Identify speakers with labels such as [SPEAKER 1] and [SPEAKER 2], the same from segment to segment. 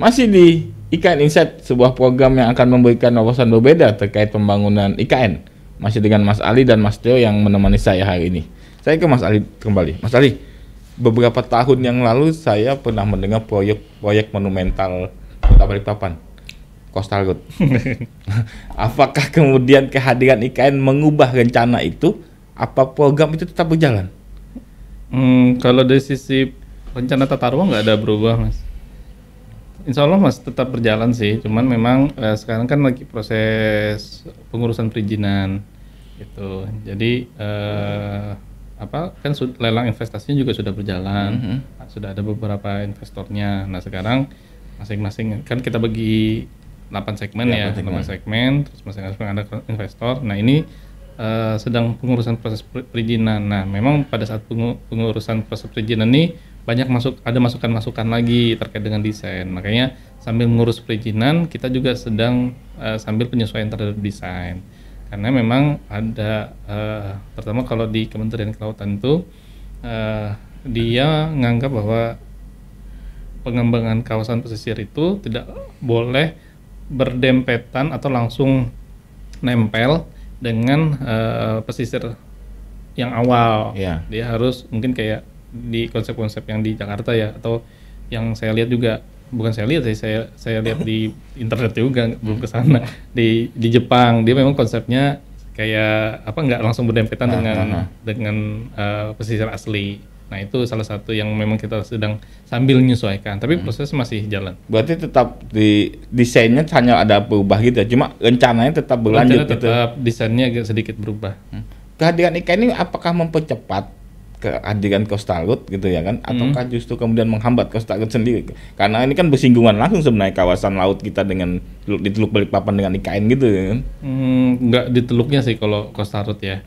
[SPEAKER 1] Masih di IKN Insight, sebuah program yang akan memberikan wawasan berbeda terkait pembangunan IKN. Masih dengan Mas Ali dan Mas Teo yang menemani saya hari ini. Saya ke Mas Ali kembali. Mas Ali, beberapa tahun yang lalu saya pernah mendengar proyek-proyek monumental Kota Balikpapan, Coastal Road. Apakah kemudian kehadiran IKN mengubah rencana itu? Apa program itu tetap berjalan?
[SPEAKER 2] Hmm, kalau dari sisi rencana tata ruang nggak ada berubah, Mas Insya Allah masih tetap berjalan sih, cuman memang uh, sekarang kan lagi proses pengurusan perizinan gitu. Jadi uh, apa kan lelang investasinya juga sudah berjalan, mm -hmm. sudah ada beberapa investornya. Nah sekarang masing-masing kan kita bagi 8 segmen iya, ya, ya 8 segmen. terus masing-masing ada investor. Nah ini uh, sedang pengurusan proses perizinan. Nah memang pada saat pengurusan proses perizinan ini banyak masuk ada masukan-masukan lagi terkait dengan desain. Makanya sambil mengurus perizinan, kita juga sedang uh, sambil penyesuaian terhadap desain. Karena memang ada uh, eh, terutama kalau di Kementerian Kelautan itu uh, dia menganggap bahwa pengembangan kawasan pesisir itu tidak boleh berdempetan atau langsung nempel dengan uh, pesisir yang awal. Yeah. Dia harus mungkin kayak di konsep-konsep yang di Jakarta ya atau yang saya lihat juga bukan saya lihat sih saya saya lihat di internet juga belum ke sana di di Jepang dia memang konsepnya kayak apa nggak langsung berdempetan nah, dengan nah, nah. dengan uh, pesisir asli nah itu salah satu yang memang kita sedang sambil menyesuaikan tapi hmm. proses masih jalan
[SPEAKER 1] berarti tetap di desainnya hanya ada berubah gitu ya, cuma rencananya tetap berlanjut rencananya gitu tetap
[SPEAKER 2] gitu. desainnya agak sedikit berubah hmm.
[SPEAKER 1] kehadiran ikan ini apakah mempercepat kehadiran Kostalut gitu ya kan hmm. ataukah hmm. justru kemudian menghambat Kostalut sendiri karena ini kan bersinggungan langsung sebenarnya kawasan laut kita dengan di Teluk Balikpapan dengan IKN gitu ya kan
[SPEAKER 2] hmm, nggak di Teluknya sih kalau Kostalut ya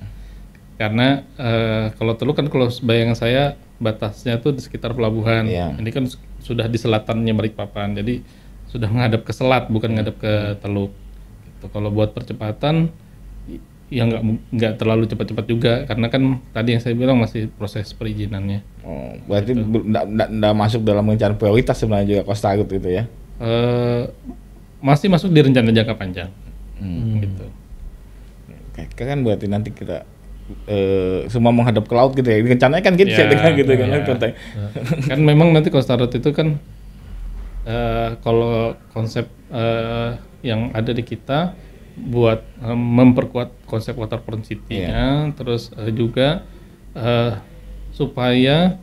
[SPEAKER 2] karena uh, kalau Teluk kan kalau bayangan saya batasnya tuh di sekitar pelabuhan ya. ini kan sudah di selatannya Balikpapan jadi sudah menghadap ke selat bukan iya. menghadap ke Teluk gitu. kalau buat percepatan yang nggak nggak terlalu cepat-cepat juga karena kan tadi yang saya bilang masih proses
[SPEAKER 1] perizinannya. Oh, berarti tidak gitu. masuk dalam rencana prioritas sebenarnya juga Costa Road gitu ya?
[SPEAKER 2] Uh, masih masuk di rencana jangka panjang.
[SPEAKER 1] Hmm. Gitu. Oke, kan berarti nanti kita Uh, semua menghadap ke laut gitu ya. Rencananya kan gitu ya, gitu gitu kan. Ya. Kan, eh,
[SPEAKER 2] kan memang nanti Costa Road itu kan uh, kalau konsep uh, yang ada di kita buat um, memperkuat konsep waterfront city-nya, yeah. terus uh, juga uh, supaya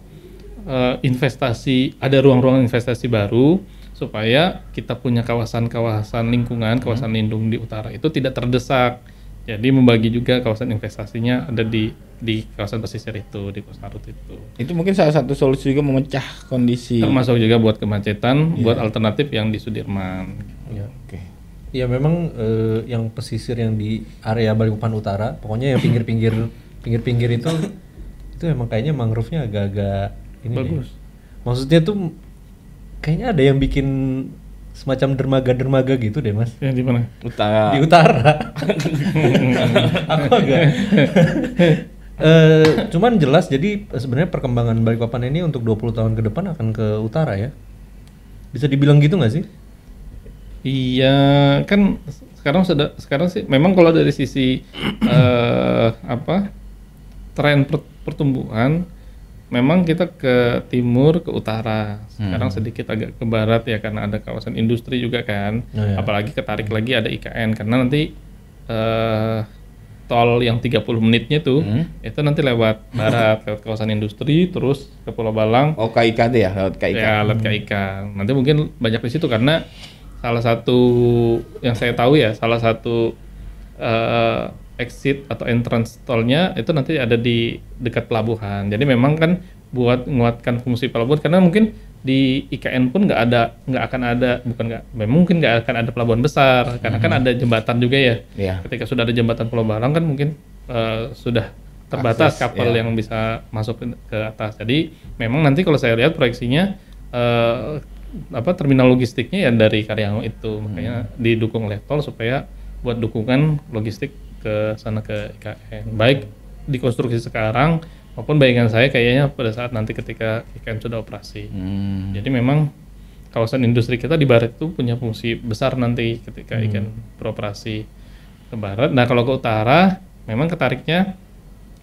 [SPEAKER 2] uh, investasi ada ruang-ruang investasi baru supaya kita punya kawasan-kawasan lingkungan, hmm. kawasan hmm. lindung di utara itu tidak terdesak. Jadi membagi juga kawasan investasinya ada di di kawasan pesisir itu di Kostarut itu.
[SPEAKER 1] Itu mungkin salah satu solusi juga memecah kondisi. Termasuk
[SPEAKER 2] juga buat kemacetan, yeah. buat alternatif yang di Sudirman. Yeah, Oke. Okay
[SPEAKER 3] ya memang eh, yang pesisir yang di area Balikpapan Utara, pokoknya yang pinggir-pinggir pinggir-pinggir itu itu emang kayaknya mangrove-nya agak-agak ini bagus. Maksudnya tuh kayaknya ada yang bikin semacam dermaga-dermaga gitu deh mas. Yang di mana? Utara. Di utara. Aku agak. uh, cuman jelas jadi sebenarnya perkembangan Balikpapan ini untuk 20 tahun ke depan akan ke utara ya. Bisa dibilang gitu nggak sih? Iya, kan sekarang sudah sekarang sih memang kalau dari
[SPEAKER 2] sisi uh, apa tren pertumbuhan memang kita ke timur ke utara sekarang hmm. sedikit agak ke barat ya karena ada kawasan industri juga kan oh, iya. apalagi ketarik hmm. lagi ada IKN karena nanti uh, tol yang 30 menitnya tuh hmm? itu nanti lewat barat lewat kawasan industri terus ke Pulau Balang
[SPEAKER 1] oh KIK ya lewat
[SPEAKER 2] KIK ya lewat KIK nanti mungkin banyak di situ karena salah satu yang saya tahu ya salah satu uh, exit atau entrance tolnya itu nanti ada di dekat pelabuhan. Jadi memang kan buat menguatkan fungsi pelabuhan karena mungkin di IKN pun nggak ada nggak akan ada bukan nggak mungkin nggak akan ada pelabuhan besar karena mm -hmm. kan mhm. ada jembatan juga ya. Yeah. Ketika sudah ada jembatan Pulau Balang kan mungkin uh, sudah terbatas Akses, kapal yeah. yang bisa masuk ke atas. Jadi memang nanti kalau saya lihat proyeksinya uh, apa terminal logistiknya ya dari karyawan itu makanya hmm. didukung oleh tol supaya buat dukungan logistik ke sana ke IKN baik di konstruksi sekarang maupun bayangan saya kayaknya pada saat nanti ketika IKN sudah operasi hmm. jadi memang kawasan industri kita di barat itu punya fungsi besar nanti ketika hmm. IKN beroperasi ke barat nah kalau ke utara memang ketariknya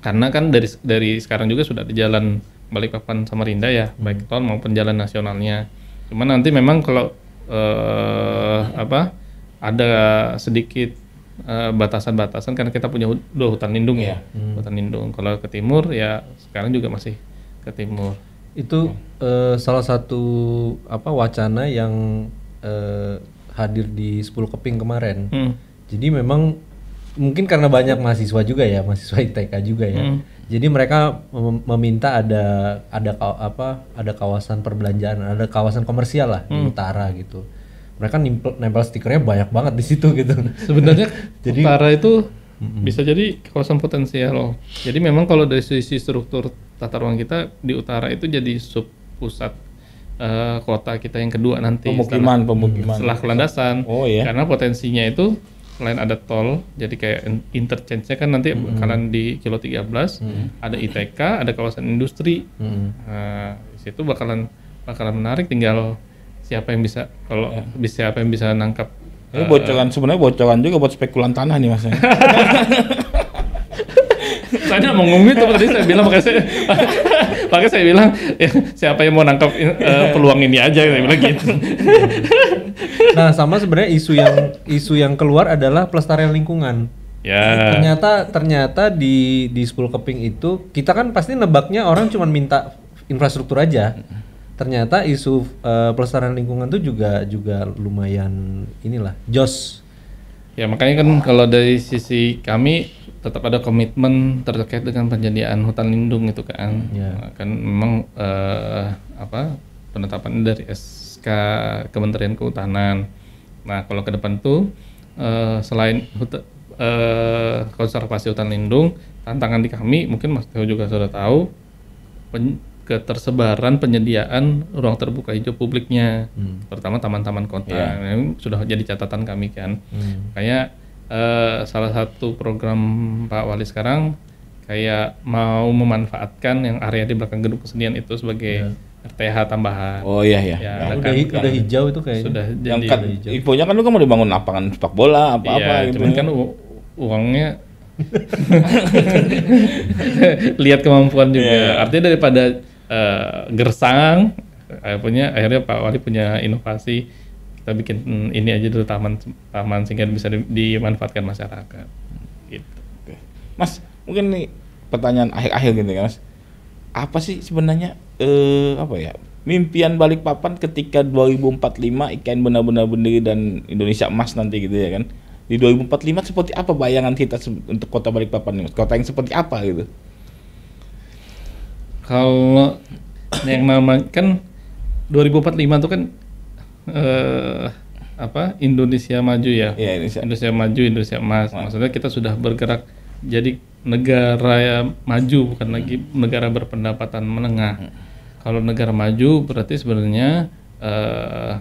[SPEAKER 2] karena kan dari dari sekarang juga sudah di jalan Balikpapan Samarinda ya hmm. baik tol maupun jalan nasionalnya cuma nanti memang kalau uh, apa ada sedikit eh, batasan-batasan uh, karena kita punya dua hutan lindung yeah. ya, iya. hmm. hutan lindung. Kalau ke timur ya sekarang juga masih ke timur.
[SPEAKER 3] Itu uh, salah satu apa wacana yang uh, hadir di 10 keping kemarin. Hmm. Jadi memang mungkin karena banyak mahasiswa juga ya, mahasiswa ITK juga ya. Hmm. Jadi mereka meminta ada ada apa? Ada kawasan perbelanjaan, ada kawasan komersial lah hmm. di utara gitu. Mereka nempel, nempel stikernya banyak banget di situ gitu. Sebenarnya jadi, utara itu
[SPEAKER 2] mm bisa jadi kawasan potensial Jadi memang kalau dari sisi struktur tata ruang kita di utara itu jadi sub pusat uh, eh, kota kita yang kedua nanti pemukiman setelah, pemukiman setelah landasan. Oh iya. Karena potensinya itu selain ada tol, jadi kayak interchange-nya kan nanti mm -hmm. bakalan di kilo 13, mm -hmm. ada ITK, ada kawasan industri. Mm -hmm. Nah, di situ bakalan bakalan menarik tinggal siapa yang bisa
[SPEAKER 1] kalau yeah. siapa yang bisa nangkap ini bocoran uh, sebenarnya bocoran juga buat spekulan tanah nih mas. Ya. Soalnya mau ngomong itu tadi saya bilang pakai saya
[SPEAKER 2] pakai saya bilang ya, siapa yang mau nangkap uh, eh, peluang ini aja saya bilang gitu.
[SPEAKER 3] nah, sama sebenarnya isu yang isu yang keluar adalah pelestarian lingkungan. Ya. Ternyata ternyata di di school keping itu kita kan pasti nebaknya orang cuma minta infrastruktur aja ternyata isu uh, pelestarian lingkungan tuh juga juga lumayan inilah
[SPEAKER 2] jos ya makanya kan kalau dari sisi kami tetap ada komitmen terkait dengan penjadian hutan lindung itu kan yeah. Ya. kan memang uh, apa penetapan dari SK Kementerian Kehutanan nah kalau ke depan tuh uh, selain hutan uh, konservasi hutan lindung tantangan di kami mungkin Mas Teo juga sudah tahu pen ketersebaran penyediaan ruang terbuka hijau publiknya, hmm. terutama taman-taman kota yeah. sudah jadi catatan kami kan, hmm. kayak Eh, salah satu program Pak Wali sekarang kayak mau memanfaatkan yang area di belakang gedung kesenian itu sebagai yeah. RTH tambahan. Oh iya iya. Ya, ya udah, kan, udah hijau itu kayak Sudah yang jadi. Kan,
[SPEAKER 1] infonya kan lu kan mau dibangun lapangan sepak bola apa-apa ya, gitu. Cuman kan uangnya lihat kemampuan juga. Yeah. Iya. Artinya daripada
[SPEAKER 2] uh, gersang, eh, akhirnya Pak Wali punya inovasi kita bikin hmm, ini aja dulu taman taman sehingga bisa di, dimanfaatkan masyarakat
[SPEAKER 1] gitu Oke. mas mungkin nih pertanyaan akhir-akhir gitu ya mas apa sih sebenarnya eh apa ya mimpian balik papan ketika 2045 ikan benar-benar berdiri dan Indonesia emas nanti gitu ya kan di 2045 seperti apa bayangan kita untuk kota Balikpapan nih mas kota yang seperti apa gitu
[SPEAKER 2] kalau yang namanya kan 2045 itu kan eh, apa Indonesia maju ya? Iya, Indonesia. Indonesia maju, Indonesia emas. Mas. Maksudnya kita sudah bergerak jadi negara ya, maju bukan lagi negara berpendapatan menengah. Hmm. Kalau negara maju berarti sebenarnya eh,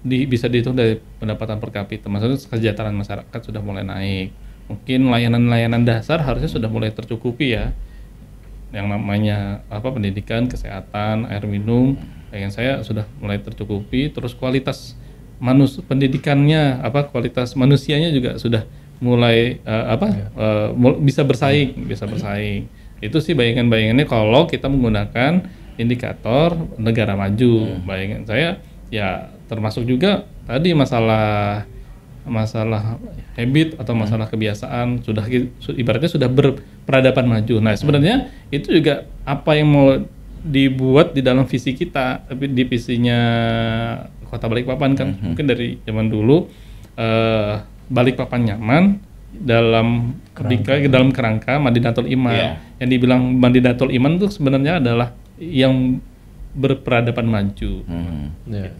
[SPEAKER 2] di, bisa dihitung dari pendapatan per kapita. Maksudnya kesejahteraan masyarakat sudah mulai naik. Mungkin layanan-layanan dasar harusnya sudah mulai tercukupi ya. Yang namanya apa pendidikan, kesehatan, air minum. Hmm pengen saya sudah mulai tercukupi terus kualitas manus pendidikannya apa kualitas manusianya juga sudah mulai uh, apa ya. uh, bisa bersaing bisa bersaing itu sih bayangan-bayangannya kalau kita menggunakan indikator negara maju ya. bayangan saya ya termasuk juga tadi masalah masalah habit atau iya. masalah ya. kebiasaan sudah ibaratnya sudah berperadaban maju nah sebenarnya iya. itu juga apa yang mau dibuat di dalam visi kita, tapi di visinya Kota Balikpapan kan mm-hmm. mungkin dari zaman dulu uh, Balikpapan nyaman dalam kerangka. di dalam kerangka Madinatul Iman. Yeah. Yang dibilang Madinatul Iman itu sebenarnya adalah
[SPEAKER 1] yang berperadaban maju. Hmm. Yeah.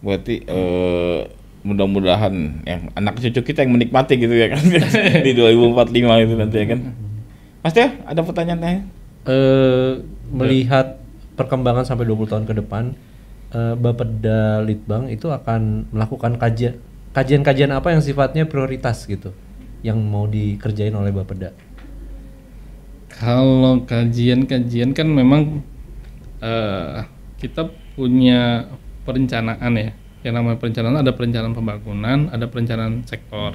[SPEAKER 1] Berarti uh, mudah-mudahan yang anak cucu kita yang menikmati gitu ya kan di 2045 itu nanti ya kan. Mhm. Mas ya ada pertanyaan lain?
[SPEAKER 3] Eh, melihat ya. perkembangan sampai 20 tahun ke depan uh, Bapeda Litbang itu akan melakukan kajian kajian-kajian apa yang sifatnya prioritas gitu yang mau dikerjain oleh Bapeda? Kalau kajian-kajian kan
[SPEAKER 2] memang uh, kita punya perencanaan ya. Yang namanya perencanaan ada perencanaan pembangunan, ada perencanaan sektor.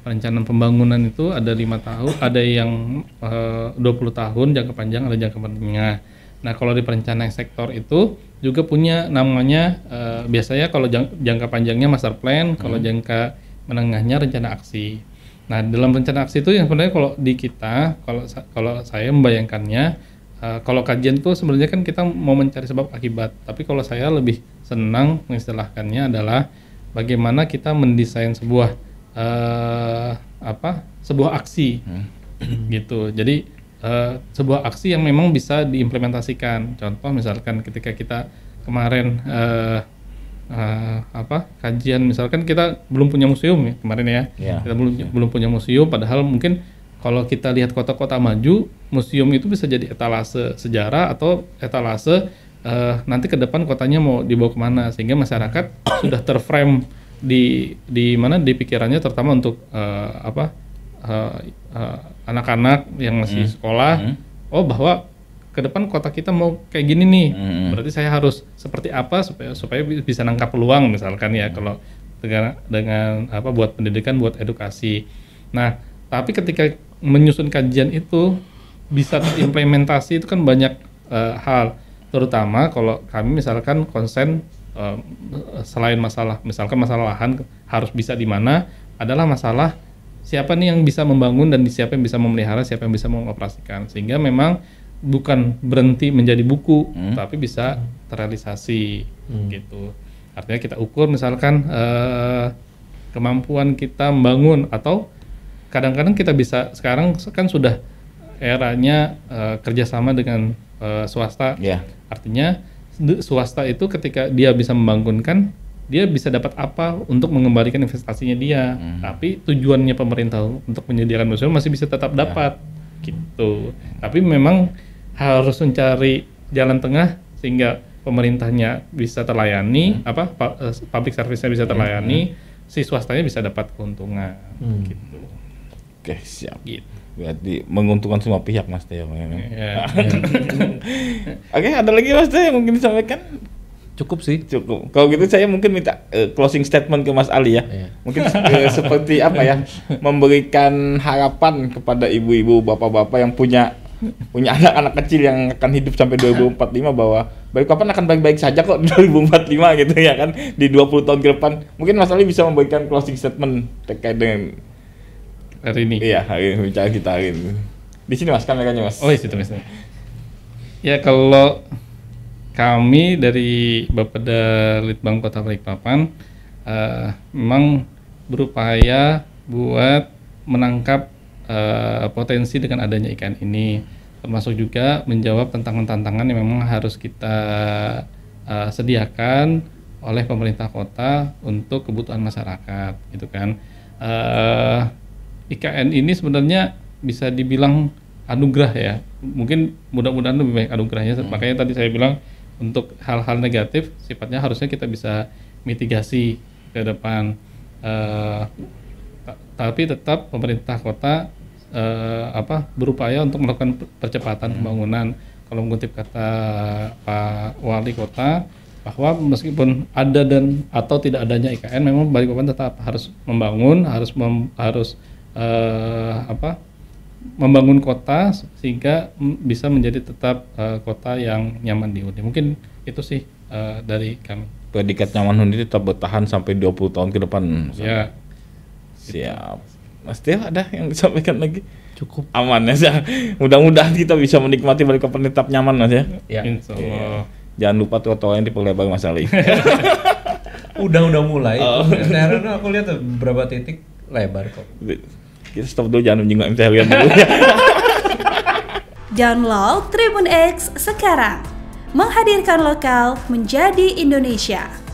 [SPEAKER 2] Perencanaan pembangunan itu ada lima tahun, ada yang eh, uh, 20 tahun jangka panjang, ada jangka menengah. Nah, kalau di perencanaan sektor itu juga punya namanya uh, biasanya kalau jangka panjangnya master plan, hmm. kalau jangka menengahnya rencana aksi. Nah, dalam rencana aksi itu yang sebenarnya kalau di kita, kalau kalau saya membayangkannya uh, kalau kajian tuh sebenarnya kan kita mau mencari sebab akibat, tapi kalau saya lebih senang mengistilahkannya adalah bagaimana kita mendesain sebuah uh, apa sebuah aksi hmm. gitu jadi uh, sebuah aksi yang memang bisa diimplementasikan contoh misalkan ketika kita kemarin uh, uh, apa kajian misalkan kita belum punya museum ya kemarin ya yeah. kita belum yeah. belum punya museum padahal mungkin kalau kita lihat kota-kota maju museum itu bisa jadi etalase sejarah atau etalase uh, nanti ke depan kotanya mau dibawa kemana sehingga masyarakat sudah terframe di di mana di pikirannya terutama untuk uh, apa eh, eh, anak-anak uh, uh, yang masih hmm. sekolah hmm. oh bahwa ke depan kota kita mau kayak gini nih hmm. berarti saya harus seperti apa supaya supaya bisa nangkap peluang misalkan ya hmm. kalau dengan dengan apa buat pendidikan buat edukasi nah tapi ketika menyusun kajian itu bisa terimplementasi itu kan banyak uh, hal terutama kalau kami misalkan konsen Eh, selain masalah misalkan masalah lahan harus bisa di mana adalah masalah siapa nih yang bisa membangun dan siapa yang bisa memelihara, siapa yang bisa mengoperasikan. Sehingga memang bukan berhenti menjadi buku, hmm. tapi bisa terrealisasi hmm. gitu. Artinya kita ukur misalkan eh, kemampuan kita membangun atau kadang-kadang kita bisa sekarang kan sudah eranya eh, kerjasama dengan eh, swasta, yeah. artinya swasta itu ketika dia bisa membangunkan dia bisa dapat apa untuk mengembalikan investasinya dia hmm. tapi tujuannya pemerintah untuk menyediakan museum masih bisa tetap ya. dapat ya. gitu tapi memang harus mencari jalan tengah sehingga pemerintahnya bisa terlayani hmm. apa eh,
[SPEAKER 1] public service-nya bisa hmm. terlayani hmm. si swastanya bisa dapat keuntungan hmm. gitu Oke, siap. Gitu. Berarti menguntungkan semua pihak Mas Teo. Ya. Iya. Oke, ada lagi Mas Teo yang mungkin disampaikan? Cukup sih. Cukup. Kalau gitu saya mungkin minta uh, closing statement ke Mas Ali ya. yeah. Mungkin uh, seperti apa ya? Memberikan harapan kepada ibu-ibu, bapak-bapak yang punya punya anak-anak kecil yang akan hidup sampai 2045 bahwa baik kapan akan baik-baik saja kok 2045 gitu ya kan di 20 tahun ke depan. Mungkin Mas Ali bisa memberikan closing statement terkait dengan hari ini. Iya, hari ini bicara kita hari ini. Di sini Mas kameranya Mas. Oh, di situ Mas. Ya
[SPEAKER 2] kalau kami dari Bapeda Litbang Kota Balikpapan uh, memang berupaya buat menangkap uh, potensi dengan adanya ikan ini termasuk juga menjawab tantangan-tantangan yang memang harus kita uh, sediakan oleh pemerintah kota untuk kebutuhan masyarakat gitu kan uh, IKN ini sebenarnya bisa dibilang anugerah ya. Mungkin mudah-mudahan lebih banyak anugerahnya. Hmm. Makanya tadi saya bilang untuk hal-hal negatif sifatnya harusnya kita bisa mitigasi ke depan. Uh, tapi tetap pemerintah kota uh, apa berupaya untuk melakukan percepatan hmm. pembangunan. Kalau mengutip kata Pak Wali Kota bahwa meskipun ada dan atau tidak adanya IKN memang Balikpapan tetap harus membangun, harus mem, harus uh, apa membangun kota sehingga bisa menjadi tetap uh, kota yang nyaman dihuni. Mungkin itu sih uh, dari kami.
[SPEAKER 1] Predikat nyaman huni tetap bertahan sampai 20 tahun ke depan. Ya. Siap. Mas Tio ada yang disampaikan lagi? Cukup. Aman ya. Mudah-mudahan kita bisa menikmati balik ke tetap nyaman Mas ya. Ya. Insya iya. Allah. Jangan lupa yang diperlebar Mas Ali.
[SPEAKER 3] udah udah mulai. Oh. Nah, aku lihat beberapa titik lebar kok
[SPEAKER 1] kita gitu, stop dulu jangan menyinggung MT Harian dulu ya.
[SPEAKER 3] Download Tribun X sekarang. Menghadirkan lokal menjadi Indonesia.